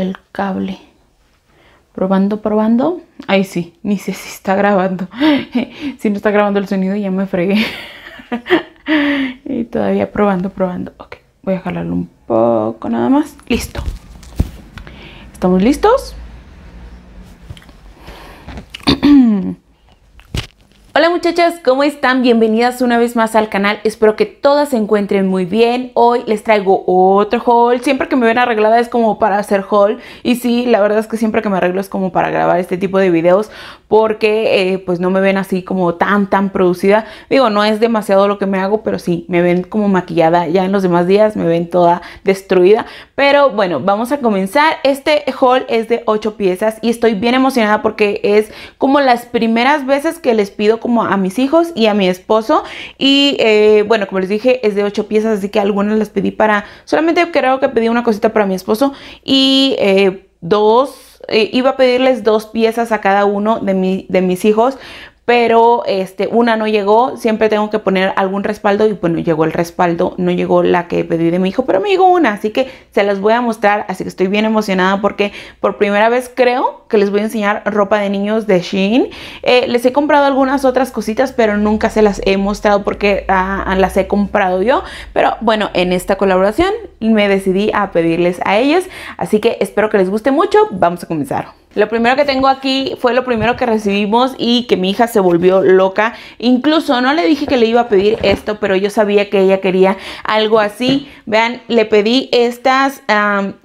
el cable. Probando, probando. Ahí sí, ni sé si está grabando. si no está grabando el sonido ya me fregué. y todavía probando, probando. Ok, voy a jalarlo un poco nada más. Listo. ¿Estamos listos? muchachas, ¿cómo están? Bienvenidas una vez más al canal. Espero que todas se encuentren muy bien. Hoy les traigo otro haul. Siempre que me ven arreglada es como para hacer haul. Y sí, la verdad es que siempre que me arreglo es como para grabar este tipo de videos porque eh, pues no me ven así como tan tan producida. Digo, no es demasiado lo que me hago, pero sí, me ven como maquillada. Ya en los demás días me ven toda destruida. Pero bueno, vamos a comenzar. Este haul es de 8 piezas y estoy bien emocionada porque es como las primeras veces que les pido como a mis hijos y a mi esposo. Y eh, bueno, como les dije, es de ocho piezas, así que algunas las pedí para... Solamente creo que pedí una cosita para mi esposo y eh, dos... Eh, iba a pedirles dos piezas a cada uno de, mi, de mis hijos, pero este, una no llegó, siempre tengo que poner algún respaldo y bueno, llegó el respaldo, no llegó la que pedí de mi hijo, pero me llegó una, así que se las voy a mostrar, así que estoy bien emocionada porque por primera vez creo que les voy a enseñar ropa de niños de Shein. Eh, les he comprado algunas otras cositas, pero nunca se las he mostrado porque ah, ah, las he comprado yo, pero bueno, en esta colaboración me decidí a pedirles a ellas, así que espero que les guste mucho, vamos a comenzar. Lo primero que tengo aquí fue lo primero que recibimos y que mi hija se volvió loca. Incluso no le dije que le iba a pedir esto, pero yo sabía que ella quería algo así. Vean, le pedí estas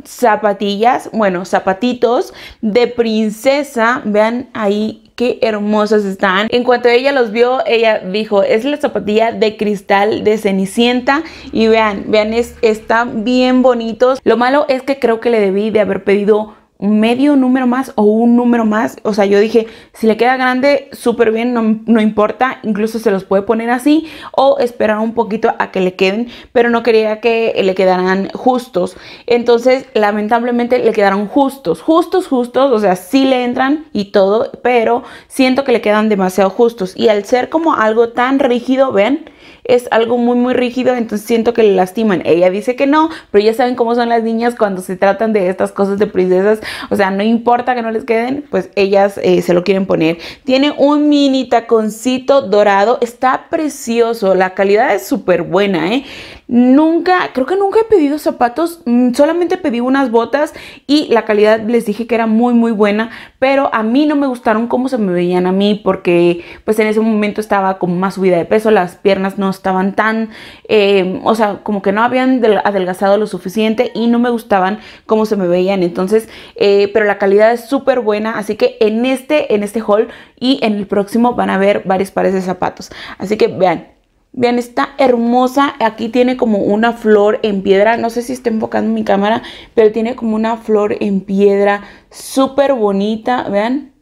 zapatillas, bueno, zapatitos de princesa. Vean ahí qué hermosas están. En cuanto ella los vio, ella dijo, es la zapatilla de cristal de Cenicienta. Y vean, vean, están bien bonitos. Lo malo es que creo que le debí de haber pedido medio número más o un número más. O sea, yo dije, si le queda grande, súper bien, no, importa, incluso se los puede poner así o esperar un poquito a que le queden, pero no quería que le quedaran justos. Entonces, lamentablemente le quedaron justos, justos, justos, o sea, sí le entran y todo, pero siento que le quedan demasiado justos. Y al ser como algo tan rígido, ven, es algo muy, muy rígido, entonces siento que le lastiman. Ella dice que no, pero ya saben cómo son las niñas cuando se tratan de estas cosas de princesas. O sea, no importa que no les queden, pues ellas eh, se lo quieren poner. Tiene un mini taconcito dorado, está precioso, la calidad es súper buena, ¿eh? Nunca, creo que nunca he pedido zapatos, mm, solamente pedí unas botas y la calidad les dije que era muy muy buena, pero a mí no me gustaron cómo se me veían a mí porque pues en ese momento estaba con más subida de peso, las piernas no estaban tan, em, o sea, como que no habían adelgazado lo suficiente y no me gustaban cómo se me veían, entonces, eh, pero la calidad es súper buena, así que en este, en este haul y en el próximo van a ver varios pares de zapatos, así que vean, Vean, está hermosa. Aquí tiene como una flor en piedra. No sé si está enfocando mi cámara, pero tiene como una flor en piedra. Súper bonita, vean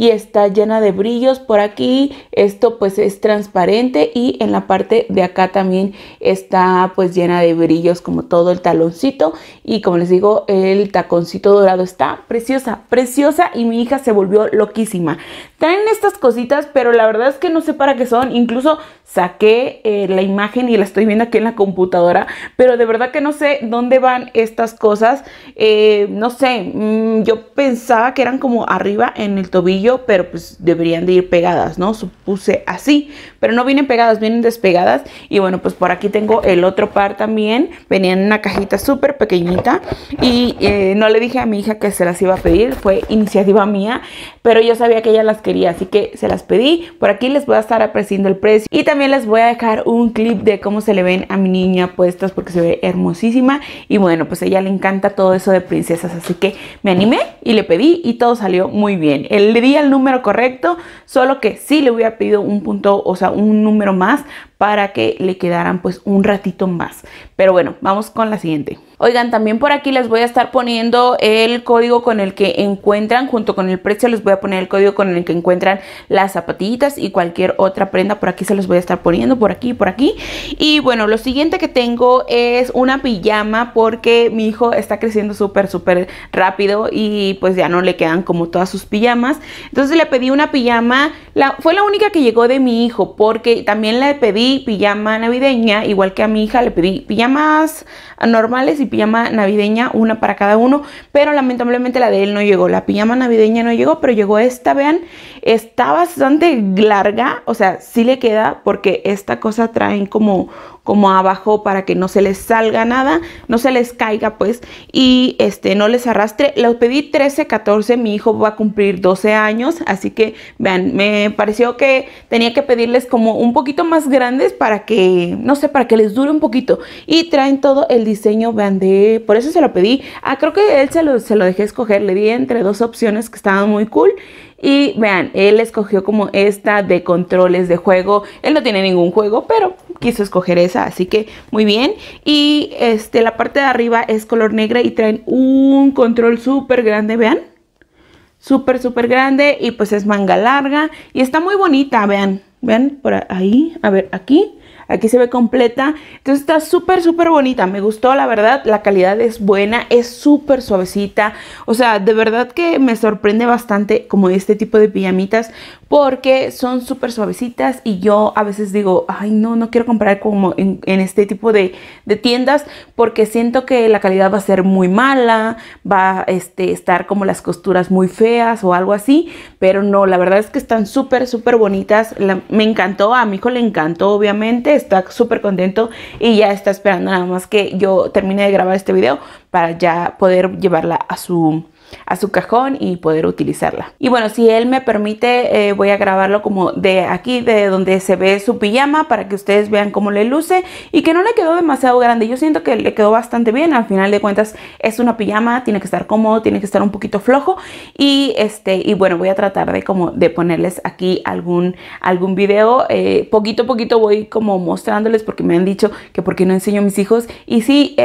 y está llena de brillos por aquí. Esto pues es transparente y en la parte de acá también está pues llena de brillos como todo el taloncito y como les digo el taconcito dorado está preciosa, preciosa y mi hija se volvió loquísima. Traen estas cositas pero la verdad es que no sé para qué son, incluso saqué eh, la imagen y la estoy viendo aquí en la computadora pero de verdad que no sé dónde van estas cosas, eh, no sé, mm, yo pensaba que eran como arriba en el tobillo pero pues deberían de ir pegadas, ¿no? Supuse así, pero no vienen pegadas, vienen despegadas. Y bueno, pues por aquí tengo el otro par también. venían en una cajita súper pequeñita y eh, no le dije a mi hija que se las iba a pedir, fue iniciativa mía, pero yo sabía que ella las quería, así que se las pedí. Por aquí les voy a estar apreciando el precio y también les voy a dejar un clip de cómo se le ven a mi niña puestas porque se ve hermosísima y bueno, pues a ella le encanta todo eso de princesas, así que me animé y le pedí y todo salió muy bien. El día el número correcto, solo que si le hubiera pedido un punto, o sea, un número más para que le quedaran pues un ratito más. Pero bueno, vamos con la siguiente. Oigan, también por aquí les voy a estar poniendo el código con el que encuentran, junto con el precio les voy a poner el código con el que encuentran las zapatillitas y cualquier otra prenda. Por aquí se los voy a estar poniendo, por aquí, por aquí. Y bueno, lo siguiente que tengo es una pijama porque mi hijo está creciendo súper, súper rápido y pues ya no le quedan como todas sus pijamas. Entonces le pedí una pijama fue la única que llegó de mi hijo porque también le pedí pijama navideña, igual que a mi hija le pedí pijamas normales y pijama navideña, una para cada uno, pero lamentablemente la de él no llegó, la pijama navideña no llegó, pero llegó esta, vean, está bastante larga, o sea, sí le queda porque esta cosa traen como como abajo para que no se les salga nada, no se les caiga pues y este no les arrastre. Los pedí 13, 14, mi hijo va a cumplir 12 años, así que vean, me pareció que tenía que pedirles como un poquito más grandes para que, no sé, para que les dure un poquito. Y traen todo el diseño, vean, de, por eso se lo pedí. Ah, creo que él se lo, se lo dejé escoger, le di entre dos opciones que estaban muy cool. Y vean, él escogió como esta de controles de juego. Él no tiene ningún juego, pero quiso escoger esa, así que muy bien. Y este, la parte de arriba es color negra y traen un control súper grande, vean. Súper, súper grande y pues es manga larga y está muy bonita, vean. Vean por ahí, a ver, aquí Aquí se ve completa. Entonces está súper, súper bonita. Me gustó, la verdad. La calidad es buena, es súper suavecita. O sea, de verdad que me sorprende bastante como este tipo de pijamitas porque son súper suavecitas y yo a veces digo, ay, no, no quiero comprar como en, este tipo de, tiendas porque siento que la calidad va a ser muy mala, va a este, estar como las costuras muy feas o algo así, pero no, la verdad es que están súper, súper bonitas. me encantó, a mi hijo le encantó, obviamente está súper contento y ya está esperando nada más que yo termine de grabar este video para ya poder llevarla a su a su cajón y poder utilizarla. Y bueno, si él me permite, eh, voy a grabarlo como de aquí, de donde se ve su pijama, para que ustedes vean cómo le luce y que no le quedó demasiado grande. Yo siento que le quedó bastante bien. Al final de cuentas, es una pijama, tiene que estar cómodo, tiene que estar un poquito flojo. Y este, y bueno, voy a tratar de como de ponerles aquí algún, algún video. Eh, poquito a poquito voy como mostrándoles porque me han dicho que porque no enseño a mis hijos. Y sí,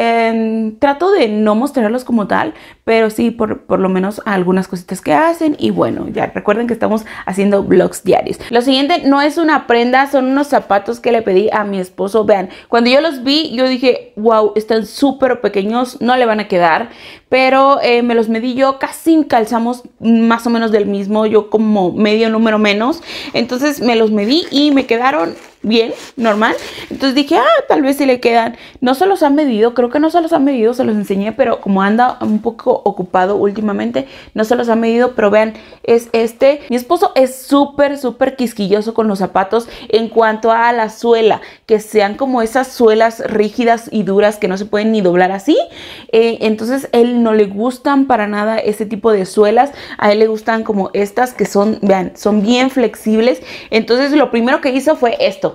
trato de no mostrarlos como tal, pero sí por por lo menos algunas cositas que hacen y bueno, ya recuerden que estamos haciendo vlogs diarios. Lo siguiente no es una prenda, son unos zapatos que le pedí a mi esposo. Vean, cuando yo los vi, yo dije, wow, están súper pequeños, no le van a quedar, pero eh, me los medí yo, casi calzamos más o menos del mismo, yo como medio número menos, entonces me los medí y me quedaron bien, normal. Entonces dije, ah, tal vez si le quedan. No se los han medido, creo que no se los han medido, se los enseñé, pero como anda un poco ocupado últimamente, no se los han medido, pero vean, es este. Mi esposo es súper, súper quisquilloso con los zapatos en cuanto a la suela, que sean como esas suelas rígidas y duras que no se pueden ni doblar así. entonces eh, entonces, él no le gustan para nada ese tipo de suelas. A él le gustan como estas que son, vean, son bien flexibles. Entonces, lo primero que hizo fue esto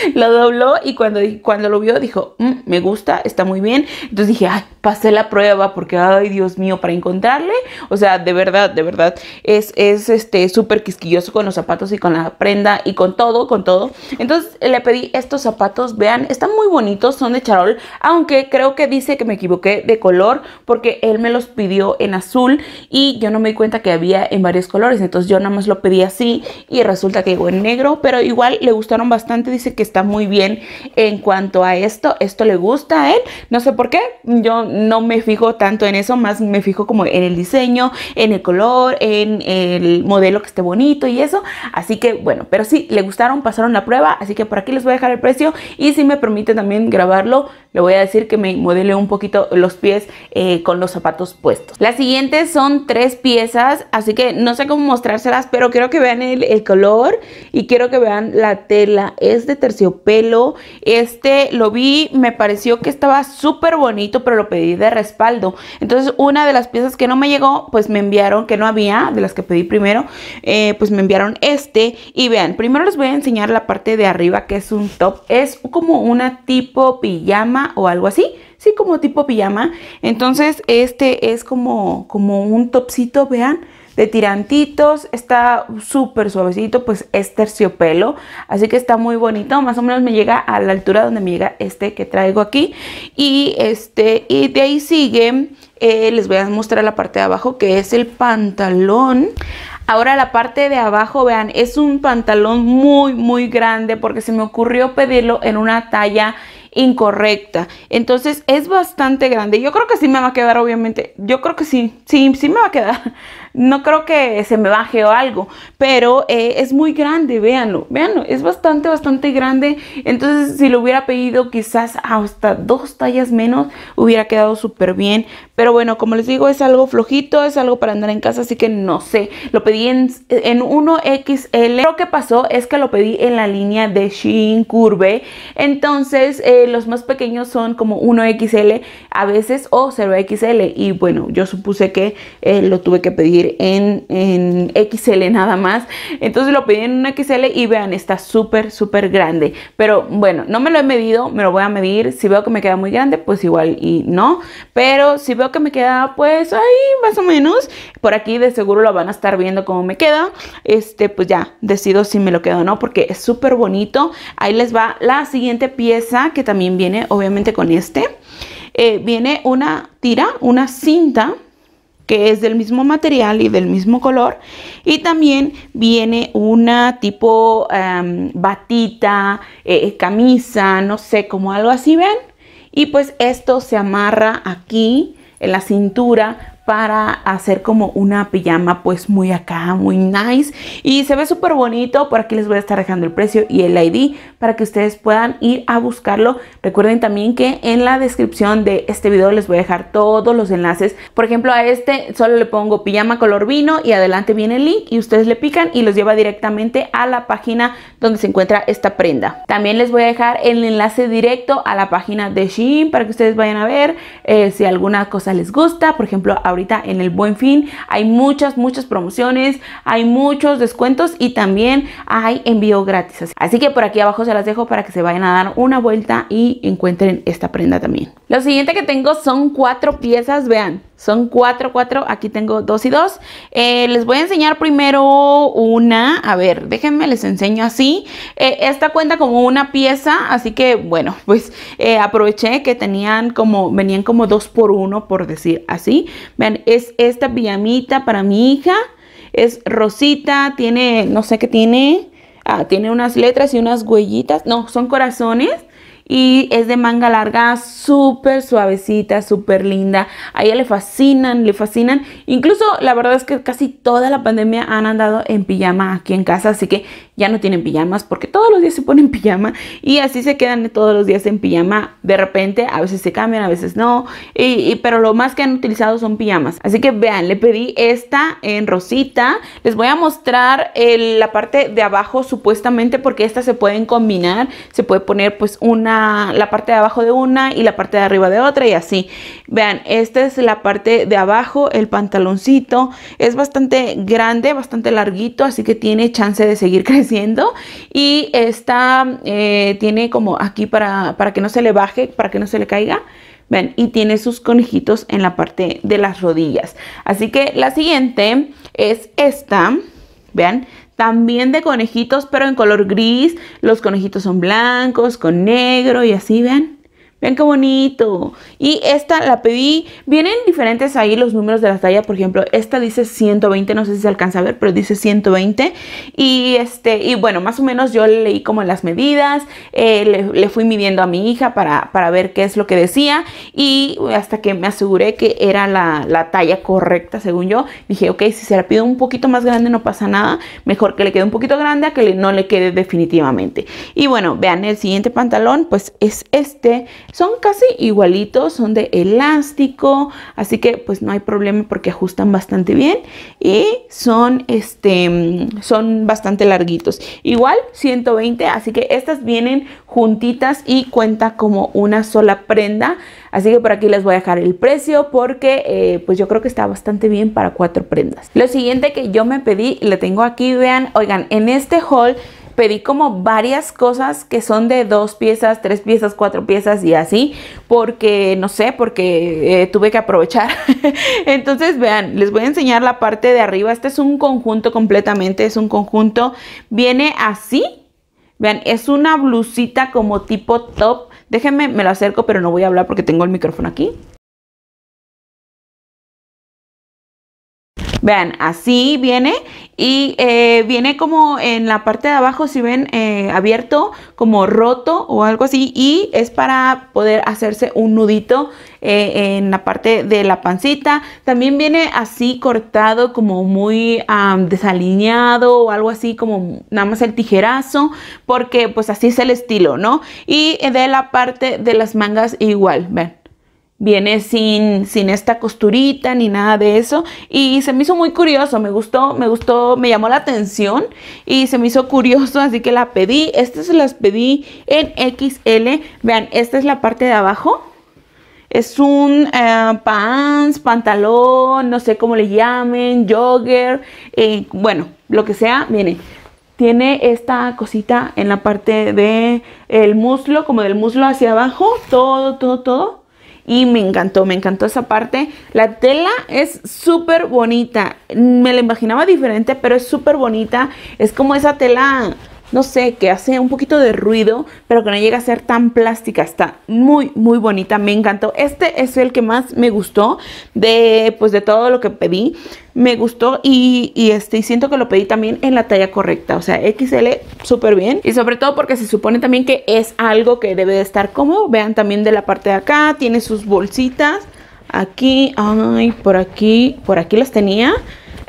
lo dobló y cuando, cuando lo vio dijo, mm, me gusta, está muy bien. Entonces dije, ay, pasé la prueba porque, ay, Dios mío, para encontrarle. O sea, de verdad, de verdad, es, es este súper quisquilloso con los zapatos y con la prenda y con todo, con todo. Entonces le pedí estos zapatos, vean, están muy bonitos, son de charol, aunque creo que dice que me equivoqué de color porque él me los pidió en azul y yo no me di cuenta que había en varios colores. Entonces yo nada más lo pedí así y resulta que llegó en negro, pero igual le gustaron bastante, dice que está muy bien en cuanto a esto. Esto le gusta a él. No sé por qué. Yo no me fijo tanto en eso, más me fijo como en el diseño, en el color, en el modelo que esté bonito y eso. Así que bueno, pero sí, le gustaron, pasaron la prueba. Así que por aquí les voy a dejar el precio. Y si me permite también grabarlo, le voy a decir que me modele un poquito los pies eh, con los zapatos puestos. Las siguientes son tres piezas, así que no sé cómo mostrárselas, pero quiero que vean el, color y quiero que vean la tela. Es de tercer pelo Este lo vi, me pareció que estaba súper bonito, pero lo pedí de respaldo. Entonces una de las piezas que no me llegó, pues me enviaron, que no había, de las que pedí primero, eh, pues me enviaron este. Y vean, primero les voy a enseñar la parte de arriba que es un top. Es como una tipo pijama o algo así sí como tipo pijama. Entonces este es como, como un topsito, vean, de tirantitos, está súper suavecito, pues es terciopelo, así que está muy bonito, más o menos me llega a la altura donde me llega este que traigo aquí y este y de ahí sigue, eh, les voy a mostrar la parte de abajo que es el pantalón. Ahora la parte de abajo, vean, es un pantalón muy, muy grande porque se me ocurrió pedirlo en una talla incorrecta. Entonces es bastante grande. Yo creo que sí me va a quedar, obviamente. Yo creo que sí, sí, sí me va a quedar no creo que se me baje o algo, pero eh, es muy grande, véanlo, véanlo, es bastante, bastante grande. Entonces, si lo hubiera pedido quizás hasta dos tallas menos, hubiera quedado súper bien. Pero bueno, como les digo, es algo flojito, es algo para andar en casa, así que no sé. Lo pedí en, 1XL. Lo que pasó es que lo pedí en la línea de Shein Curve. Entonces, eh, los más pequeños son como 1XL a veces o 0XL. Y bueno, yo supuse que eh, lo tuve que pedir en, XL nada más. Entonces lo pedí en un XL y vean, está súper, súper grande. Pero bueno, no me lo he medido, me lo voy a medir. Si veo que me queda muy grande, pues igual y no. Pero si veo que me queda pues ahí más o menos, por aquí de seguro lo van a estar viendo cómo me queda. Este, pues ya decido si me lo quedo o no, porque es súper bonito. Ahí les va la siguiente pieza que también viene obviamente con este. Eh, viene una tira, una cinta que es del mismo material y del mismo color. Y también viene una tipo em, batita, eh, camisa, no sé, como algo así, ¿ven? Y pues esto se amarra aquí en la cintura para hacer como una pijama pues muy acá, muy nice y se ve súper bonito, por aquí les voy a estar dejando el precio y el ID para que ustedes puedan ir a buscarlo. Recuerden también que en la descripción de este video les voy a dejar todos los enlaces, por ejemplo a este solo le pongo pijama color vino y adelante viene el link y ustedes le pican y los lleva directamente a la página donde se encuentra esta prenda. También les voy a dejar el enlace directo a la página de Shein para que ustedes vayan a ver eh, si alguna cosa les gusta, por ejemplo ahorita en el buen fin. Hay muchas, muchas promociones, hay muchos descuentos y también hay envío gratis. Así que por aquí abajo se las dejo para que se vayan a dar una vuelta y encuentren esta prenda también. Lo siguiente que tengo son cuatro piezas, vean. Son cuatro, cuatro. Aquí tengo dos y dos. Eh, les voy a enseñar primero una. A ver, déjenme, les enseño así. Eh, esta cuenta como una pieza, así que bueno, pues eh, aproveché que tenían como, venían como dos por uno, por decir así. Vean, es esta pijamita para mi hija. Es rosita, tiene, no sé qué tiene. Ah, tiene unas letras y unas huellitas. No, son corazones y es de manga larga, súper suavecita, súper linda. A ella le fascinan, le fascinan. Incluso la verdad es que casi toda la pandemia han andado en pijama aquí en casa, así que ya no tienen pijamas porque todos los días se ponen pijama y así se quedan todos los días en pijama. De repente, a veces se cambian, a veces no, y, pero lo más que han utilizado son pijamas. Así que vean, le pedí esta en rosita. Les voy a mostrar la parte de abajo supuestamente porque estas se pueden combinar. Se puede poner pues una la parte de abajo de una y la parte de arriba de otra y así. Vean, esta es la parte de abajo, el pantaloncito. Es bastante grande, bastante larguito, así que tiene chance de seguir creciendo. Y esta eh, tiene como aquí para, para que no se le baje, para que no se le caiga. Ven, y tiene sus conejitos en la parte de las rodillas. Así que la siguiente es esta. Vean, también de conejitos, pero en color gris. Los conejitos son blancos, con negro y así, ven Vean qué bonito. Y esta la pedí. Vienen diferentes ahí los números de la talla. Por ejemplo, esta dice 120. No sé si se alcanza a ver, pero dice 120. Y este, y bueno, más o menos yo leí como las medidas. Eh, le, fui midiendo a mi hija para, ver qué es lo que decía. Y hasta que me aseguré que era la, talla correcta, según yo. Dije, ok, si se la pido un poquito más grande, no pasa nada. Mejor que le quede un poquito grande a que no le quede definitivamente. Y bueno, vean, el siguiente pantalón, pues es este son casi igualitos, son de elástico, así que pues no hay problema porque ajustan bastante bien y son, este, son bastante larguitos. Igual 120, así que estas vienen juntitas y cuenta como una sola prenda. Así que por aquí les voy a dejar el precio porque eh, pues yo creo que está bastante bien para cuatro prendas. Lo siguiente que yo me pedí, le tengo aquí, vean, oigan, en este haul pedí como varias cosas que son de dos piezas, tres piezas, cuatro piezas y así, porque no sé, porque eh, tuve que aprovechar. Entonces, vean, les voy a enseñar la parte de arriba. Este es un conjunto completamente, es un conjunto. Viene así. Vean, es una blusita como tipo top. Déjenme, me lo acerco, pero no voy a hablar porque tengo el micrófono aquí. Vean, así viene y eh, viene como en la parte de abajo, si ven, eh, abierto, como roto o algo así. Y es para poder hacerse un nudito eh, en la parte de la pancita. También viene así cortado, como muy desalineado o algo así, como nada más el tijerazo, porque pues así es el estilo, ¿no? Y de la parte de las mangas igual, ven Viene sin, esta costurita ni nada de eso. Y se me hizo muy curioso, me gustó, me gustó, me llamó la atención y se me hizo curioso, así que la pedí. Estas se las pedí en XL. Vean, esta es la parte de abajo. Es un eh, pants, pantalón, no sé cómo le llamen, jogger, eh, bueno, lo que sea. viene tiene esta cosita en la parte de el muslo, como del muslo hacia abajo, todo, todo, todo y me encantó, me encantó esa parte. La tela es súper bonita, me la imaginaba diferente, pero es súper bonita, es como esa tela no sé, que hace un poquito de ruido, pero que no llega a ser tan plástica. Está muy, muy bonita, me encantó. Este es el que más me gustó de, pues, de todo lo que pedí. Me gustó y, y este, siento que lo pedí también en la talla correcta, o sea, XL súper bien. Y sobre todo porque se supone también que es algo que debe de estar cómodo. Vean también de la parte de acá, tiene sus bolsitas. Aquí, ay, por aquí, por aquí las tenía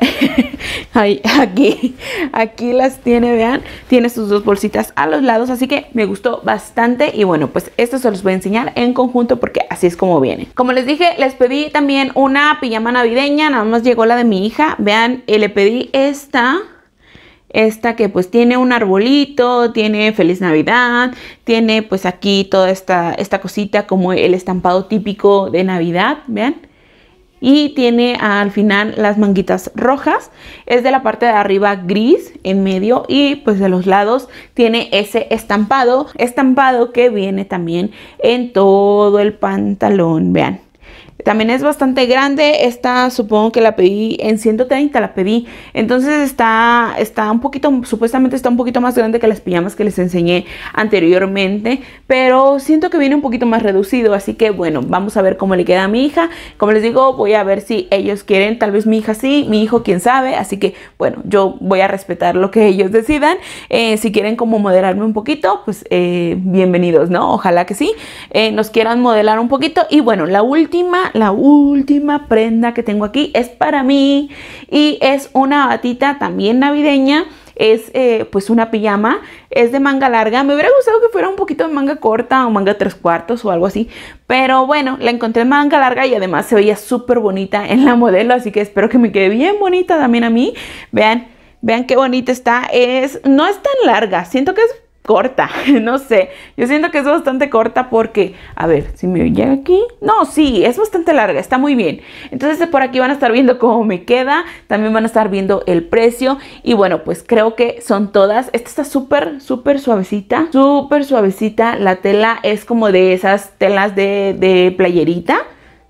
aquí, aquí las tiene, vean, tiene sus dos bolsitas a los lados, así que me gustó bastante y bueno, pues esto se los voy a enseñar en conjunto porque así es como viene. Como les dije, les pedí también una pijama navideña, nada más llegó la de mi hija, vean, le pedí esta, esta que pues tiene un arbolito, tiene feliz navidad, tiene pues aquí toda esta, esta cosita como el estampado típico de navidad, vean y tiene al final las manguitas rojas. Es de la parte de arriba gris en medio y pues de los lados tiene ese estampado, estampado que viene también en todo el pantalón, vean. También es bastante grande. Esta supongo que la pedí en 130, la pedí. Entonces está, está un poquito, supuestamente está un poquito más grande que las pijamas que les enseñé anteriormente. Pero siento que viene un poquito más reducido. Así que bueno, vamos a ver cómo le queda a mi hija. Como les digo, voy a ver si ellos quieren. Tal vez mi hija sí, mi hijo quién sabe. Así que bueno, yo voy a respetar lo que ellos decidan. Eh, si quieren como moderarme un poquito, pues eh, bienvenidos, ¿no? Ojalá que sí. Eh, nos quieran modelar un poquito. Y bueno, la última la última prenda que tengo aquí es para mí y es una batita también navideña es eh, pues una pijama, es de manga larga, me hubiera gustado que fuera un poquito de manga corta o manga tres cuartos o algo así, pero bueno, la encontré en manga larga y además se veía súper bonita en la modelo, así que espero que me quede bien bonita también a mí, vean, vean qué bonita está, es, no es tan larga, siento que es corta, no sé, yo siento que es bastante corta porque, a ver, si me llega aquí, no, sí, es bastante larga, está muy bien. Entonces por aquí van a estar viendo cómo me queda, también van a estar viendo el precio y bueno, pues creo que son todas. Esta está súper, súper suavecita, súper suavecita, la tela es como de esas telas de, de playerita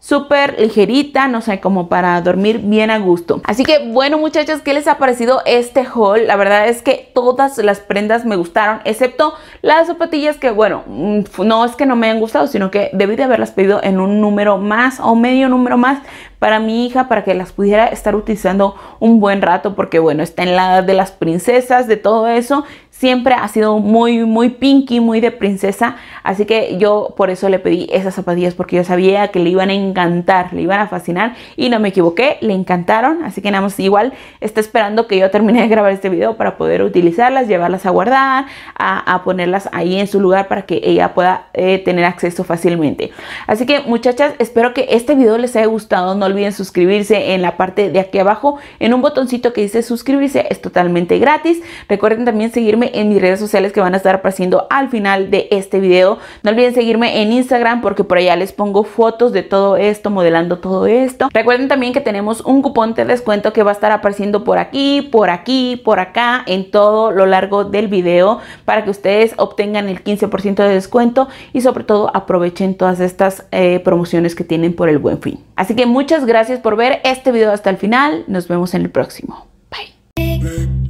súper ligerita, no sé, como para dormir bien a gusto. Así que bueno muchachos, ¿qué les ha parecido este haul? La verdad es que todas las prendas me gustaron, excepto las zapatillas que bueno, mm, no es que no me hayan gustado, sino que debí de haberlas pedido en un número más o medio número más para mi hija, para que las pudiera estar utilizando un buen rato, porque bueno, está en la de las princesas, de todo eso siempre ha sido muy, muy pinky, muy de princesa. Así que yo por eso le pedí esas zapatillas porque yo sabía que le iban a encantar, le iban a fascinar y no me equivoqué, le encantaron. Así que nada más igual está esperando que yo termine de grabar este video para poder utilizarlas, llevarlas a guardar, a, ponerlas ahí en su lugar para que ella pueda eh, tener acceso fácilmente. Así que muchachas, espero que este video les haya gustado. No olviden suscribirse en la parte de aquí abajo, en un botoncito que dice suscribirse, es totalmente gratis. Recuerden también seguirme en mis redes sociales que van a estar apareciendo al final de este video. No olviden seguirme en Instagram porque por allá les pongo fotos de todo esto, modelando todo esto. Recuerden también que tenemos un cupón de descuento que va a estar apareciendo por aquí, por aquí, por acá, en todo lo largo del video para que ustedes obtengan el 15% de descuento y sobre todo aprovechen todas estas eh, promociones que tienen por el buen fin. Así que muchas gracias por ver este video hasta el final. Nos vemos en el próximo.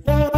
Bye.